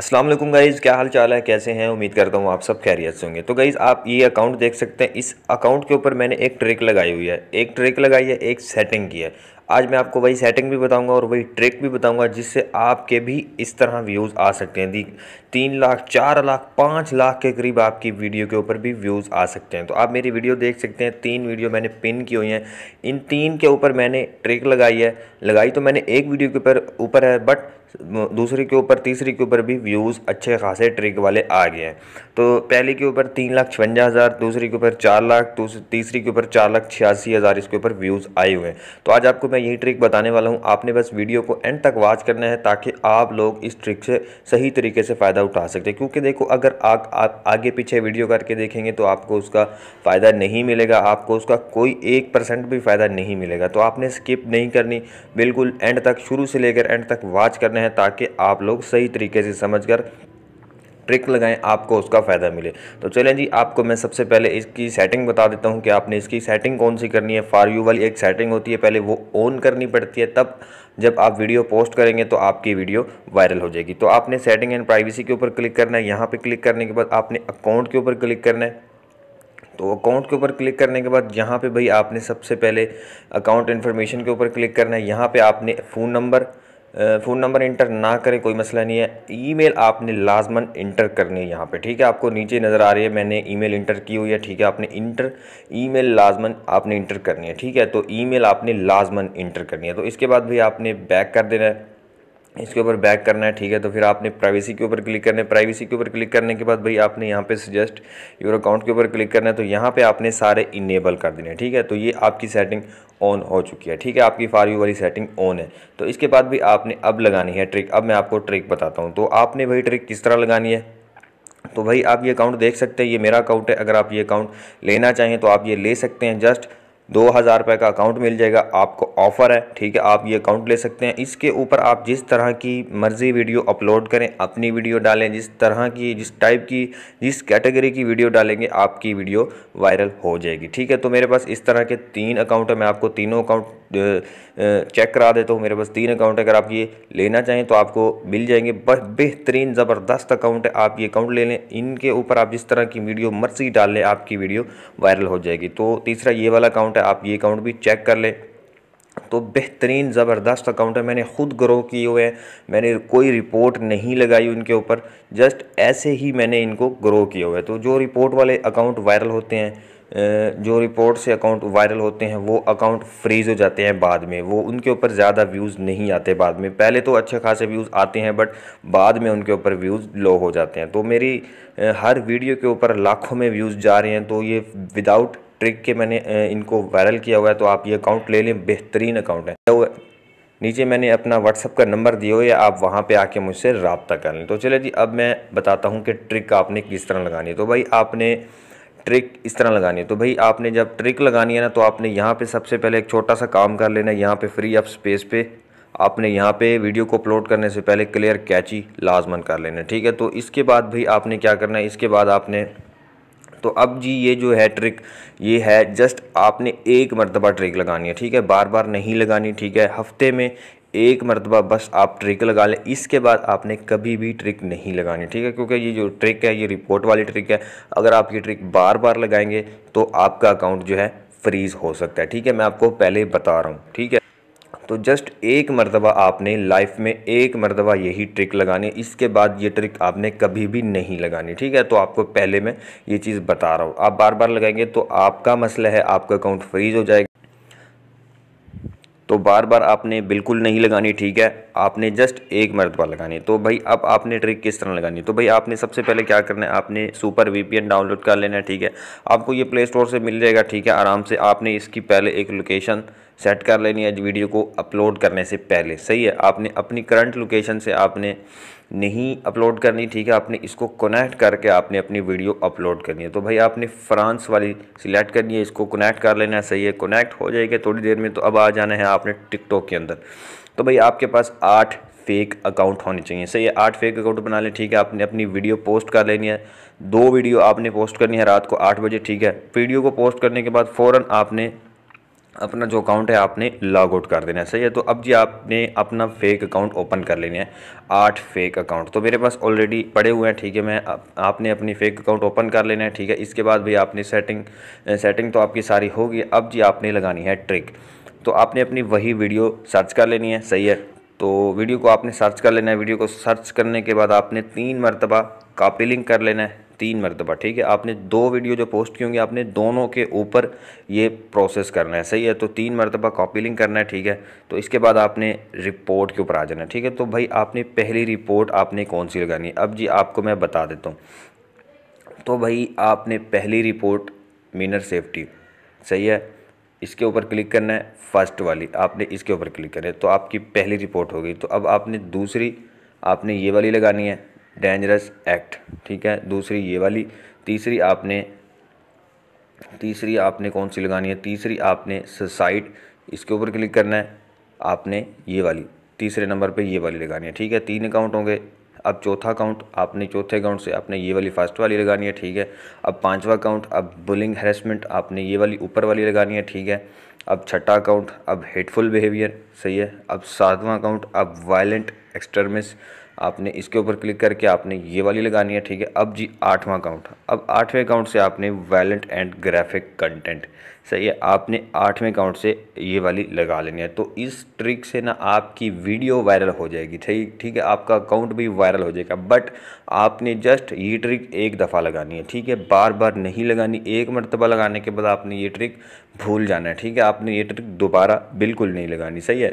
Aslam guys क्या हाल चाल है कैसे हैं उम्मीद करता हूँ आप सब खैरियत से होंगे तो गाइज़ आप ये अकाउंट देख सकते हैं इस अकाउंट के ऊपर मैंने एक ट्रिक लगाई हुई है एक ट्रिक लगाई है एक सेटिंग की है आज मैं आपको वही सेटिंग भी बताऊंगा और वही ट्रिक भी बताऊंगा जिससे आपके भी इस तरह व्यूज़ आ सकते हैं दी तीन लाख चार लाख पाँच लाख के करीब आपकी वीडियो के ऊपर भी व्यूज़ आ सकते हैं तो आप मेरी वीडियो देख सकते हैं तीन वीडियो मैंने पिन की हुई हैं इन तीन के ऊपर मैंने ट्रिक लगाई है लगाई तो मैंने एक वीडियो के ऊपर ऊपर है बट दूसरे के ऊपर तीसरे के ऊपर भी व्यूज़ अच्छे खासे ट्रिक वाले आ गए हैं तो पहले के ऊपर तीन लाख छवंजा हज़ार दूसरे के ऊपर चार लाख तीसरी के ऊपर चार लाख छियासी हज़ार इसके ऊपर व्यूज़ आए हुए हैं तो आज आपको मैं यही ट्रिक बताने वाला हूँ आपने बस वीडियो को एंड तक वॉच करना है ताकि आप लोग इस ट्रिक से सही तरीके से फ़ायदा उठा सकते हैं क्योंकि देखो अगर आप, आप आगे पीछे वीडियो करके देखेंगे तो आपको उसका फ़ायदा नहीं मिलेगा आपको उसका कोई एक परसेंट भी फ़ायदा नहीं मिलेगा तो आपने स्किप नहीं करनी बिल्कुल एंड तक शुरू से लेकर एंड तक वॉच करना हैं ताकि आप लोग सही तरीके से समझकर ट्रिक लगाएं आपको उसका फ़ायदा मिले तो चलें जी आपको मैं सबसे पहले इसकी सेटिंग बता देता हूं कि आपने इसकी सेटिंग कौन सी करनी है फार यू वाली एक सेटिंग होती है पहले वो ऑन करनी पड़ती है तब जब आप वीडियो पोस्ट करेंगे तो आपकी वीडियो वायरल हो जाएगी तो आपने सेटिंग एंड प्राइवेसी के ऊपर क्लिक करना है यहाँ पर क्लिक करने के बाद आपने अकाउंट के ऊपर क्लिक करना है तो अकाउंट के ऊपर क्लिक करने के बाद यहाँ पर भाई आपने सबसे पहले अकाउंट इन्फॉर्मेशन के ऊपर क्लिक करना है यहाँ पर आपने phone number phone number enter ना करें कोई मसला नहीं है ईमेल आपने लाजमन इंटर करनी है यहाँ पे ठीक है आपको नीचे नज़र आ रही है मैंने ईमेल इंटर की हुई है ठीक है आपने इंटर ईमेल लाजमन आपने इंटर करनी है ठीक है तो ईमेल आपने लाजमन इंटर करनी है तो इसके बाद भी आपने बैक कर देना है इसके ऊपर बैक करना है ठीक है तो फिर आपने प्राइवेसी के ऊपर क्लिक करना है प्राइवेसी के ऊपर क्लिक करने के बाद भाई आपने यहाँ पे सजेस्ट योर अकाउंट के ऊपर क्लिक करना है तो यहाँ पे आपने सारे इनेबल कर देने ठीक है तो ये आपकी सेटिंग ऑन हो चुकी है ठीक है आपकी फार यू वाली सेटिंग ऑन है तो इसके बाद भी आपने अब लगानी है ट्रिक अब मैं आपको ट्रिक बताता हूँ तो आपने भाई ट्रिक किस तरह लगानी है तो भाई आप ये अकाउंट देख सकते हैं ये मेरा अकाउंट है अगर आप ये अकाउंट लेना चाहें तो आप ये ले सकते हैं जस्ट दो हज़ार रुपये का अकाउंट मिल जाएगा आपको ऑफ़र है ठीक है आप ये अकाउंट ले सकते हैं इसके ऊपर आप जिस तरह की मर्ज़ी वीडियो अपलोड करें अपनी वीडियो डालें जिस तरह की जिस टाइप की जिस कैटेगरी की वीडियो डालेंगे आपकी वीडियो वायरल हो जाएगी ठीक है तो मेरे पास इस तरह के तीन अकाउंट है मैं आपको तीनों अकाउंट चेक करा देता हूँ मेरे पास तीन अकाउंट है अगर आप ये लेना चाहें तो आपको मिल जाएंगे बेहतरीन ज़बरदस्त अकाउंट है आप ये अकाउंट ले लें इनके ऊपर आप जिस तरह की वीडियो मर्ज़ी डाल लें आपकी वीडियो वायरल हो जाएगी तो तीसरा ये वाला अकाउंट अकाउंट है आप ये अकाउंट भी चेक कर लें तो बेहतरीन ज़बरदस्त अकाउंट है मैंने खुद ग्रो किए हुए हैं मैंने कोई रिपोर्ट नहीं लगाई उनके ऊपर जस्ट ऐसे ही मैंने इनको ग्रो किया हुआ है तो जो रिपोर्ट वाले अकाउंट वायरल होते हैं जो रिपोर्ट से अकाउंट वायरल होते हैं वो अकाउंट फ्रीज़ हो जाते हैं बाद में वो उनके ऊपर ज़्यादा व्यूज़ नहीं आते बाद में पहले तो अच्छे खासे व्यूज़ आते हैं बट बाद में उनके ऊपर व्यूज़ लो हो जाते हैं तो मेरी हर वीडियो के ऊपर लाखों में व्यूज़ जा रहे हैं तो ये विदाउट ट्रिक के मैंने इनको वायरल किया हुआ है तो आप ये अकाउंट ले लें बेहतरीन अकाउंट है तो नीचे मैंने अपना व्हाट्सअप का नंबर दिया हुआ है आप वहाँ पे आके मुझसे रबता कर लें तो चले जी अब मैं बताता हूँ कि ट्रिक आपने किस तरह लगानी है तो भाई आपने ट्रिक इस तरह लगानी है तो भाई आपने जब ट्रिक लगानी है ना तो आपने यहाँ पे सबसे पहले एक छोटा सा काम कर लेना है यहाँ पर फ्री ऑफ स्पेस पे आपने यहाँ पे वीडियो को अपलोड करने से पहले क्लियर कैची लाजमन कर लेना ठीक है तो इसके बाद भाई आपने क्या करना है इसके बाद आपने तो अब जी ये जो है ट्रिक ये है जस्ट आपने एक मरतबा ट्रिक लगानी है ठीक है बार बार नहीं लगानी ठीक है हफ्ते में एक मरतबा बस आप ट्रिक लगा लें इसके बाद आपने कभी भी ट्रिक नहीं लगानी ठीक है क्योंकि ये जो ट्रिक है ये रिपोर्ट वाली ट्रिक है अगर आप ये ट्रिक बार बार लगाएंगे तो आपका अकाउंट जो है फ्रीज़ हो सकता है ठीक है मैं आपको पहले बता रहा हूँ ठीक है तो जस्ट एक मरतबा आपने लाइफ में एक मरतबा यही ट्रिक लगानी इसके बाद ये ट्रिक आपने कभी भी नहीं लगानी ठीक है तो आपको पहले मैं ये चीज़ बता रहा हूँ आप बार बार लगाएंगे तो आपका मसला है आपका अकाउंट फ्रीज हो जाएगा तो बार बार आपने बिल्कुल नहीं लगानी ठीक है आपने जस्ट एक मरतबा लगानी तो भाई अब आपने ट्रिक किस तरह लगानी तो भाई आपने सबसे पहले क्या करना है आपने सुपर वीपीएन डाउनलोड कर लेना है ठीक है आपको ये प्ले स्टोर से मिल जाएगा ठीक है आराम से आपने इसकी पहले एक लोकेशन सेट कर लेनी है वीडियो को अपलोड करने से पहले सही है आपने अपनी करंट लोकेशन से आपने नहीं अपलोड करनी ठीक है आपने इसको कनेक्ट करके आपने अपनी वीडियो अपलोड करनी है तो भाई आपने फ्रांस वाली सिलेक्ट करनी है इसको कनेक्ट कर लेना है सही है कनेक्ट हो जाएगा थोड़ी देर में तो अब आ जाना है आपने टिकटॉक के अंदर तो भाई आपके पास आठ फेक अकाउंट होने चाहिए सही है आठ फेक अकाउंट बना लें ठीक है आपने अपनी वीडियो पोस्ट कर लेनी है दो वीडियो आपने पोस्ट करनी है रात को आठ बजे ठीक है वीडियो को पोस्ट करने के बाद फ़ौर आपने अपना जो अकाउंट है आपने लॉग आउट कर देना है सही है तो अब जी आपने अपना फेक अकाउंट ओपन कर लेना है आठ फेक अकाउंट तो मेरे पास ऑलरेडी पड़े हुए हैं ठीक है मैं आप, आपने अपनी फेक अकाउंट ओपन कर लेना है ठीक है इसके बाद भी आपने सेटिंग सेटिंग तो आपकी सारी होगी अब जी आपने लगानी है ट्रिक तो आपने अपनी वही वीडियो सर्च कर लेनी है सही है तो वीडियो को आपने सर्च कर लेना है वीडियो को सर्च करने के बाद आपने तीन मरतबा कापी लिंक कर लेना है तीन मरतबा ठीक है आपने दो वीडियो जो पोस्ट की होंगी आपने दोनों के ऊपर ये प्रोसेस करना है सही है तो तीन मरतबा कॉपी लिंक करना है ठीक है तो इसके बाद आपने रिपोर्ट के ऊपर आ जाना है ठीक है तो भाई आपने पहली रिपोर्ट आपने कौन सी लगानी है अब जी आपको मैं बता देता हूँ तो भाई आपने पहली रिपोर्ट मिनर सेफ्टी सही है इसके ऊपर क्लिक करना है फर्स्ट वाली आपने इसके ऊपर क्लिक करना है तो आपकी पहली रिपोर्ट हो गई तो अब आपने दूसरी आपने ये वाली लगानी है डेंजरस एक्ट ठीक है दूसरी ये वाली तीसरी आपने तीसरी आपने कौन सी लगानी है तीसरी आपने सुसाइड इसके ऊपर क्लिक करना है आपने ये वाली तीसरे नंबर पे ये वाली लगानी है ठीक है तीन अकाउंट होंगे अब चौथा अकाउंट आपने चौथे अकाउंट से आपने ये वाली फर्स्ट वाली लगानी है ठीक है अब पांचवा अकाउंट अब बुलिंग हेरेसमेंट आपने ये वाली ऊपर वाली लगानी है ठीक है अब छठा अकाउंट अब हेटफुल बिहेवियर सही है अब सातवां अकाउंट अब वायलेंट एक्सटर्मिस्ट आपने इसके ऊपर क्लिक करके आपने ये वाली लगानी है ठीक है अब जी आठवां अकाउंट अब आठवें अकाउंट से आपने वैलेंट एंड ग्राफिक कंटेंट सही है आपने आठवें अकाउंट से ये वाली लगा लेनी है तो इस ट्रिक से ना आपकी वीडियो वायरल हो जाएगी ठीक ठीक है आपका अकाउंट भी वायरल हो जाएगा बट आपने जस्ट ये ट्रिक एक दफ़ा लगानी है ठीक है बार बार नहीं लगानी एक मरतबा लगाने के बाद आपने ये ट्रिक भूल जाना है ठीक है आपने ये ट्रिक दोबारा बिल्कुल नहीं लगानी सही है